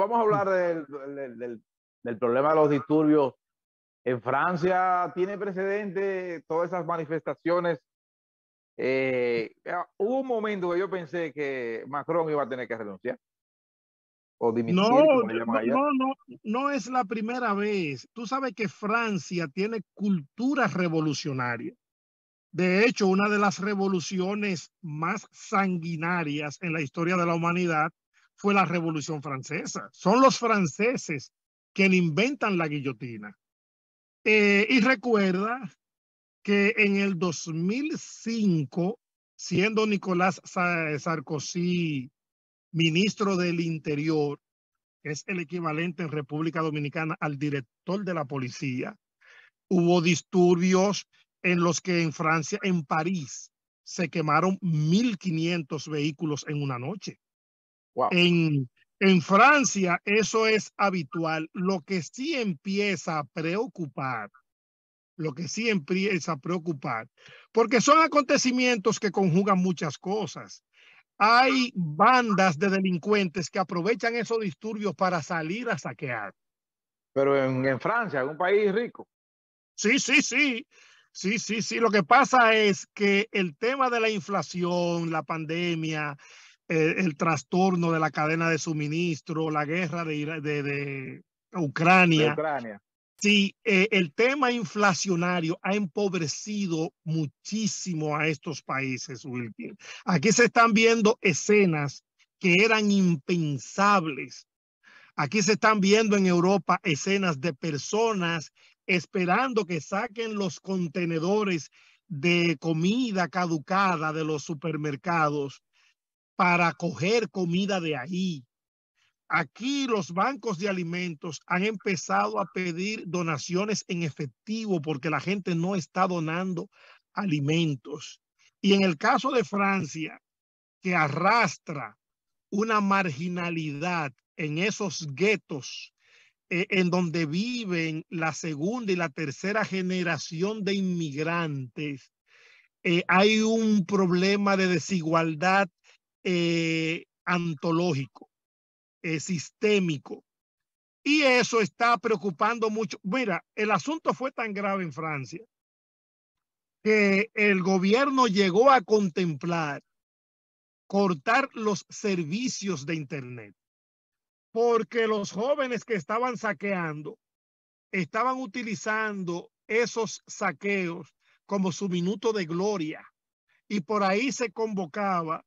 Vamos a hablar del, problema de los disturbios. En Francia tiene precedente todas esas manifestaciones. Eh, ah, hubo un momento que yo pensé que Macron iba a tener que renunciar. O dimitir, no, no, no, no, no es la primera vez. Tú sabes que Francia tiene cultura revolucionaria. De hecho, una de las revoluciones más sanguinarias en la historia de la humanidad fue la Revolución Francesa. Son los franceses quienes inventan la guillotina. Eh, y recuerda que en el 2005, siendo Nicolás Sarkozy ministro del Interior, es el equivalente en República Dominicana al director de la policía, hubo disturbios en los que en Francia, en París, se quemaron 1.500 vehículos en una noche. En, en Francia eso es habitual. Lo que sí empieza a preocupar, lo que sí empieza a preocupar, porque son acontecimientos que conjugan muchas cosas. Hay bandas de delincuentes que aprovechan esos disturbios para salir a saquear. Pero en, en Francia, un país rico. Sí, sí, sí. Sí, sí, sí. Lo que pasa es que el tema de la inflación, la pandemia, eh, el, trastorno de la cadena de suministro, la guerra de, Ucrania. Sí, eh, el tema inflacionario ha empobrecido muchísimo a estos países, Aquí se están viendo escenas que eran impensables. Aquí se están viendo en Europa escenas de personas esperando que saquen los contenedores de comida caducada de los supermercados para coger comida de ahí. Aquí los bancos de alimentos han empezado a pedir donaciones en efectivo porque la gente no está donando alimentos. Y en el caso de Francia, que arrastra una marginalidad en esos guetos eh, en donde viven la segunda y la tercera generación de inmigrantes, eh, hay un problema de desigualdad eh, antológico, eh, sistémico. Y eso está preocupando mucho. Mira, el asunto fue tan grave en Francia que el gobierno llegó a contemplar cortar los servicios de Internet, porque los jóvenes que estaban saqueando estaban utilizando esos saqueos como su minuto de gloria y por ahí se convocaba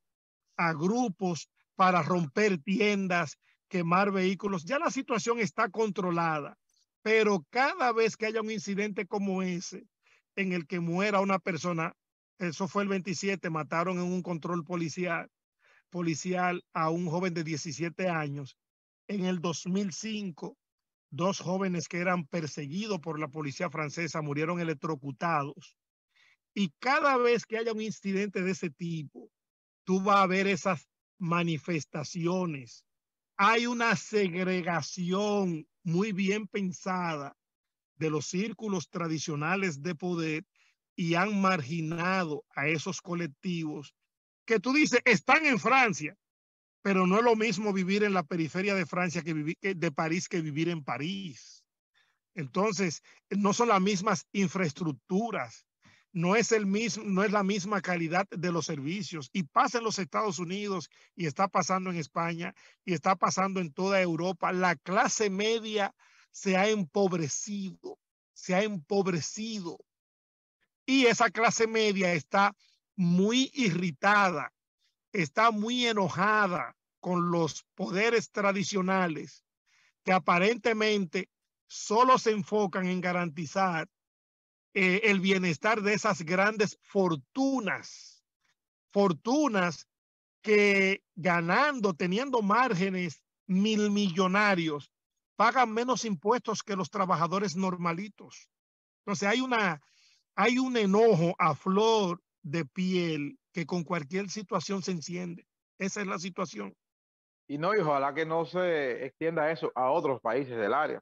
a grupos para romper tiendas, quemar vehículos. Ya la situación está controlada, pero cada vez que haya un incidente como ese, en el que muera una persona, eso fue el 27, mataron en un control policial, policial a un joven de 17 años. En el 2005, dos jóvenes que eran perseguidos por la policía francesa murieron electrocutados. Y cada vez que haya un incidente de ese tipo, tú vas a ver esas manifestaciones. Hay una segregación muy bien pensada de los círculos tradicionales de poder y han marginado a esos colectivos que tú dices están en Francia, pero no es lo mismo vivir en la periferia de Francia que vivir de París que vivir en París. Entonces, no son las mismas infraestructuras, no es, el mismo, no es la misma calidad de los servicios. Y pasa en los Estados Unidos y está pasando en España y está pasando en toda Europa. La clase media se ha empobrecido, se ha empobrecido. Y esa clase media está muy irritada, está muy enojada con los poderes tradicionales que aparentemente solo se enfocan en garantizar eh, el bienestar de esas grandes fortunas, fortunas que ganando, teniendo márgenes mil millonarios, pagan menos impuestos que los trabajadores normalitos. Entonces hay una, hay un enojo a flor de piel que con cualquier situación se enciende. Esa es la situación. Y no, y ojalá que no se extienda eso a otros países del área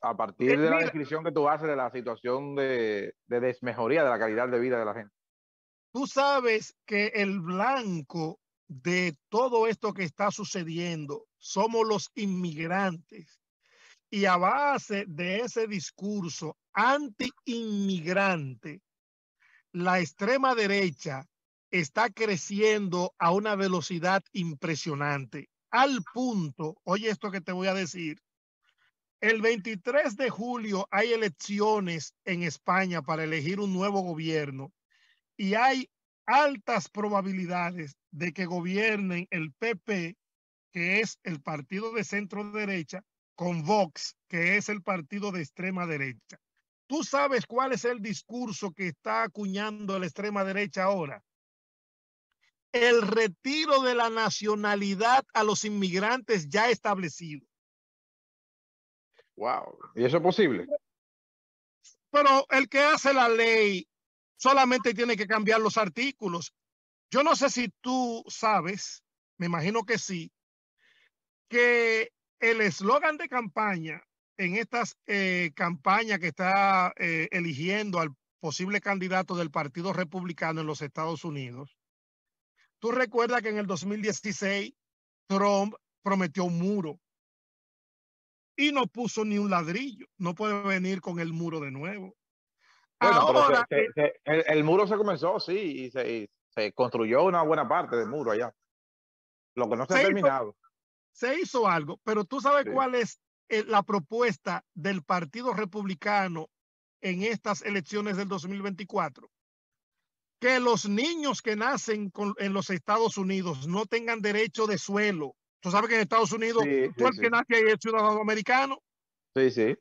a partir eh, de la descripción que tú haces de la situación de, desmejoría de la calidad de vida de la gente. Tú sabes que el blanco de todo esto que está sucediendo somos los inmigrantes. Y a base de ese discurso anti-inmigrante, la extrema derecha está creciendo a una velocidad impresionante, al punto, oye esto que te voy a decir, el 23 de julio hay elecciones en España para elegir un nuevo gobierno y hay altas probabilidades de que gobiernen el PP, que es el partido de centro derecha, con Vox, que es el partido de extrema derecha. ¿Tú sabes cuál es el discurso que está acuñando la extrema derecha ahora? El retiro de la nacionalidad a los inmigrantes ya establecidos. Wow. ¿Y eso es posible? Pero el que hace la ley solamente tiene que cambiar los artículos. Yo no sé si tú sabes, me imagino que sí, que el eslogan de campaña en estas eh, campañas que está eh, eligiendo al posible candidato del Partido Republicano en los Estados Unidos, tú recuerdas que en el 2016 Trump prometió un muro y no puso ni un ladrillo. No puede venir con el muro de nuevo. el, muro se comenzó, sí, y se, construyó una buena parte del muro allá. Lo que no se, ha terminado. se hizo algo, pero tú sabes cuál es eh, la propuesta del Partido Republicano en estas elecciones del 2024. Que los niños que nacen en los Estados Unidos no tengan derecho de suelo Tú sabes que en Estados Unidos, tú el que nace ahí es ciudadano americano. Sí, sí.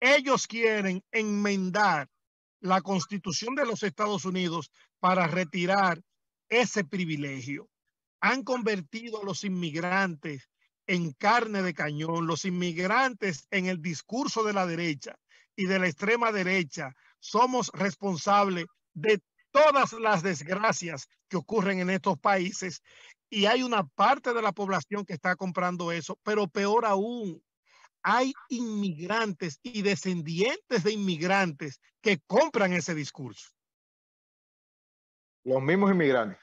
Ellos quieren enmendar la constitución de los Estados Unidos para retirar ese privilegio. Han convertido a los inmigrantes en carne de cañón, los inmigrantes en el discurso de la derecha y de la extrema derecha. Somos responsables de todas las desgracias que ocurren en estos países y hay una parte de la población que está comprando eso, pero peor aún, hay inmigrantes y descendientes de inmigrantes que compran ese discurso. Los mismos inmigrantes.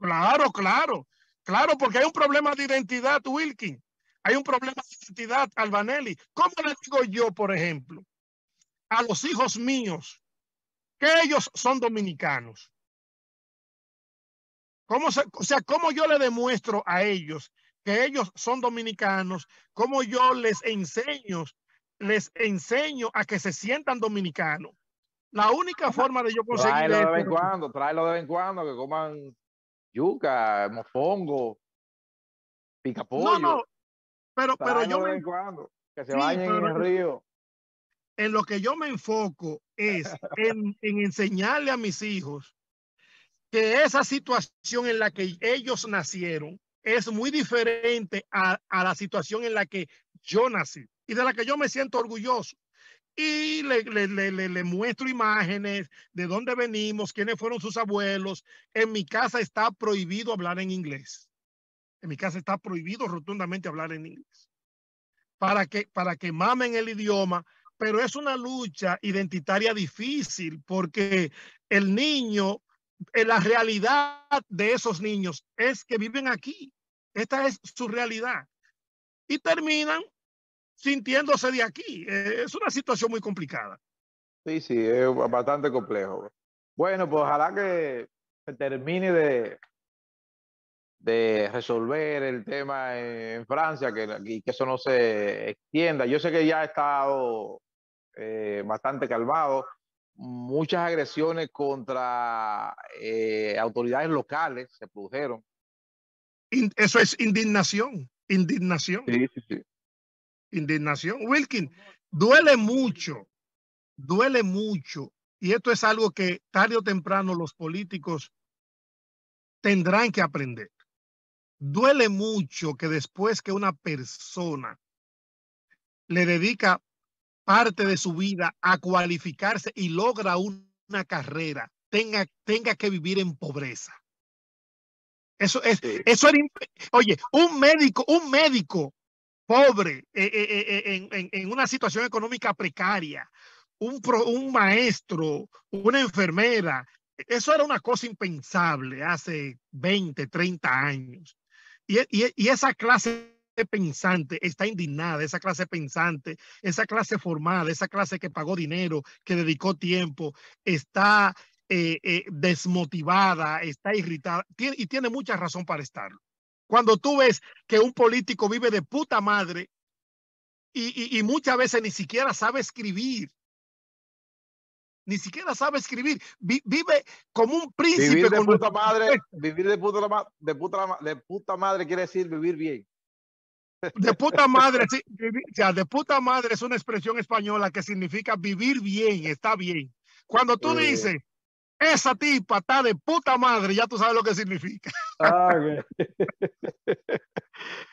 Claro, claro, claro, porque hay un problema de identidad, Wilkin. Hay un problema de identidad, Albanelli. ¿Cómo le digo yo, por ejemplo, a los hijos míos que ellos son dominicanos? ¿Cómo o sea, ¿cómo yo le demuestro a ellos que ellos son dominicanos? ¿Cómo yo les enseño, les enseño a que se sientan dominicanos? La única forma de yo conseguir. Tráelo de vez en cuando, tráelo de vez en cuando, que coman yuca, mofongo, pollo. No, no, pero, pero yo en Cuando, que se bañen en el río. En lo que yo me enfoco es en enseñarle a mis hijos que esa situación en la que ellos nacieron es muy diferente a, la situación en la que yo nací y de la que yo me siento orgulloso. Y le, muestro imágenes de dónde venimos, quiénes fueron sus abuelos. En mi casa está prohibido hablar en inglés. En mi casa está prohibido rotundamente hablar en inglés. Para que, para que mamen el idioma, pero es una lucha identitaria difícil porque el niño eh, la realidad de esos niños es que viven aquí. Esta es su realidad. Y terminan sintiéndose de aquí. Eh, es una situación muy complicada. Sí, sí, es bastante complejo. Bueno, pues ojalá que se termine de, de resolver el tema en Francia que, y que eso no se extienda. Yo sé que ya ha estado eh, bastante calmado, muchas agresiones contra eh, autoridades locales se produjeron. Eso es indignación, indignación. Sí, sí, sí. Indignación. Wilkin, duele mucho, duele mucho. Y esto es algo que tarde o temprano los políticos tendrán que aprender. Duele mucho que después que una persona le dedica parte de su vida a cualificarse y logra una carrera, tenga, tenga que vivir en pobreza. Eso es, eso oye, un médico, un médico pobre eh, eh, eh, en, una situación económica precaria, un, un maestro, una enfermera, eso era una cosa impensable hace 20, 30 años. Y, y esa clase pensante está indignada, esa clase pensante, esa clase formada, esa clase que pagó dinero, que dedicó tiempo, está eh, eh, desmotivada, está irritada y tiene mucha razón para estarlo. Cuando tú ves que un político vive de puta madre y, muchas veces ni siquiera sabe escribir, ni siquiera sabe escribir, vive como un príncipe. de puta madre, vivir de puta, de de puta madre quiere decir vivir bien. De puta madre, sí, o sea, de puta madre es una expresión española que significa vivir bien, está bien. Cuando tú dices, esa tipa está de puta madre, ya tú sabes lo que significa. Ah,